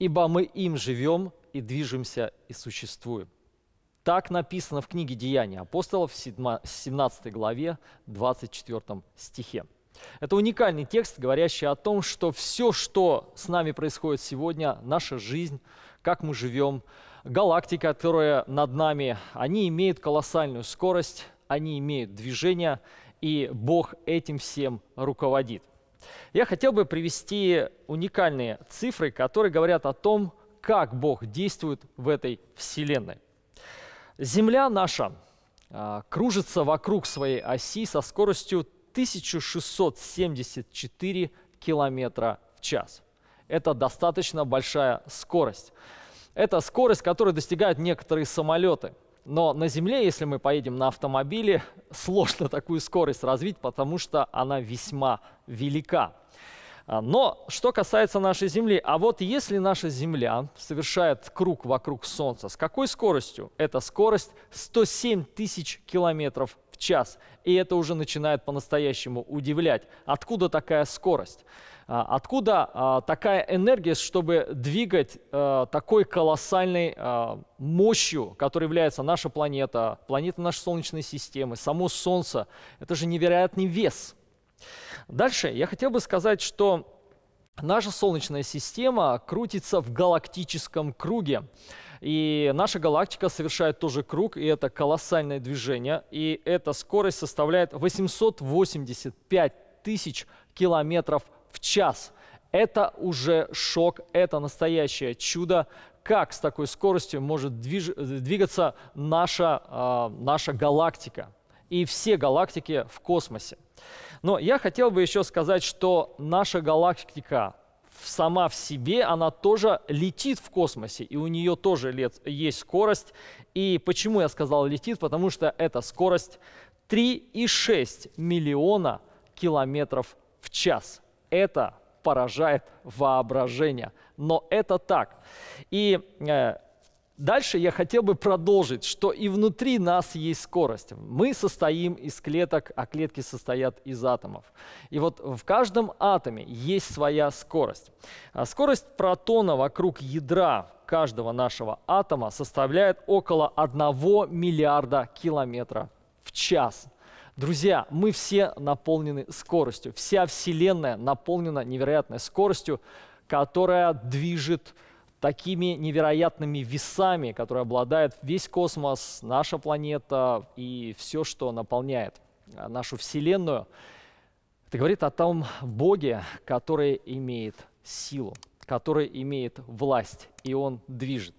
ибо мы им живем и движемся и существуем. Так написано в книге «Деяния апостолов» в 17 главе 24 стихе. Это уникальный текст, говорящий о том, что все, что с нами происходит сегодня, наша жизнь, как мы живем, галактика, которая над нами, они имеют колоссальную скорость, они имеют движение, и Бог этим всем руководит. Я хотел бы привести уникальные цифры, которые говорят о том, как Бог действует в этой Вселенной. Земля наша а, кружится вокруг своей оси со скоростью 1674 километра в час. Это достаточно большая скорость. Это скорость, которую достигают некоторые самолеты – но на Земле, если мы поедем на автомобиле, сложно такую скорость развить, потому что она весьма велика. А, но что касается нашей Земли, а вот если наша Земля совершает круг вокруг Солнца, с какой скоростью? Это скорость 107 тысяч километров в час. И это уже начинает по-настоящему удивлять. Откуда такая скорость? А, откуда а, такая энергия, чтобы двигать э, такой колоссальной э, мощью, которой является наша планета, планета нашей Солнечной системы, само Солнце? Это же невероятный вес – Дальше я хотел бы сказать, что Наша Солнечная система крутится в галактическом круге. И наша галактика совершает тоже круг, и это колоссальное движение. И эта скорость составляет 885 тысяч километров в час. Это уже шок, это настоящее чудо, как с такой скоростью может движ- двигаться наша, э, наша галактика и все галактики в космосе. Но я хотел бы еще сказать, что наша галактика сама в себе, она тоже летит в космосе, и у нее тоже лет, есть скорость. И почему я сказал летит? Потому что это скорость 3,6 миллиона километров в час. Это поражает воображение. Но это так. И э, Дальше я хотел бы продолжить, что и внутри нас есть скорость. Мы состоим из клеток, а клетки состоят из атомов. И вот в каждом атоме есть своя скорость. А скорость протона вокруг ядра каждого нашего атома составляет около 1 миллиарда километров в час. Друзья, мы все наполнены скоростью. Вся Вселенная наполнена невероятной скоростью, которая движет такими невероятными весами, которые обладает весь космос, наша планета и все, что наполняет а, нашу Вселенную, это говорит о том Боге, который имеет силу, который имеет власть, и он движет.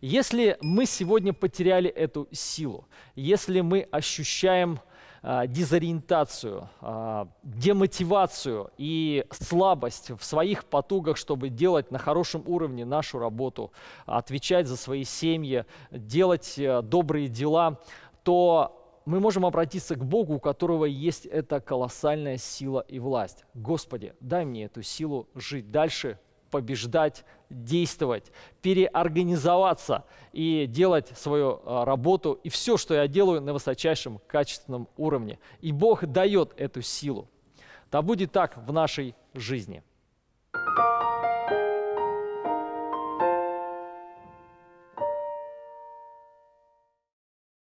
Если мы сегодня потеряли эту силу, если мы ощущаем а, дезориентацию, а, демотивацию и слабость в своих потугах, чтобы делать на хорошем уровне нашу работу, отвечать за свои семьи, делать э, добрые дела, то мы можем обратиться к Богу, у которого есть эта колоссальная сила и власть. Господи, дай мне эту силу жить дальше побеждать, действовать, переорганизоваться и делать свою а, работу и все, что я делаю на высочайшем качественном уровне. И Бог дает эту силу. Да будет так в нашей жизни.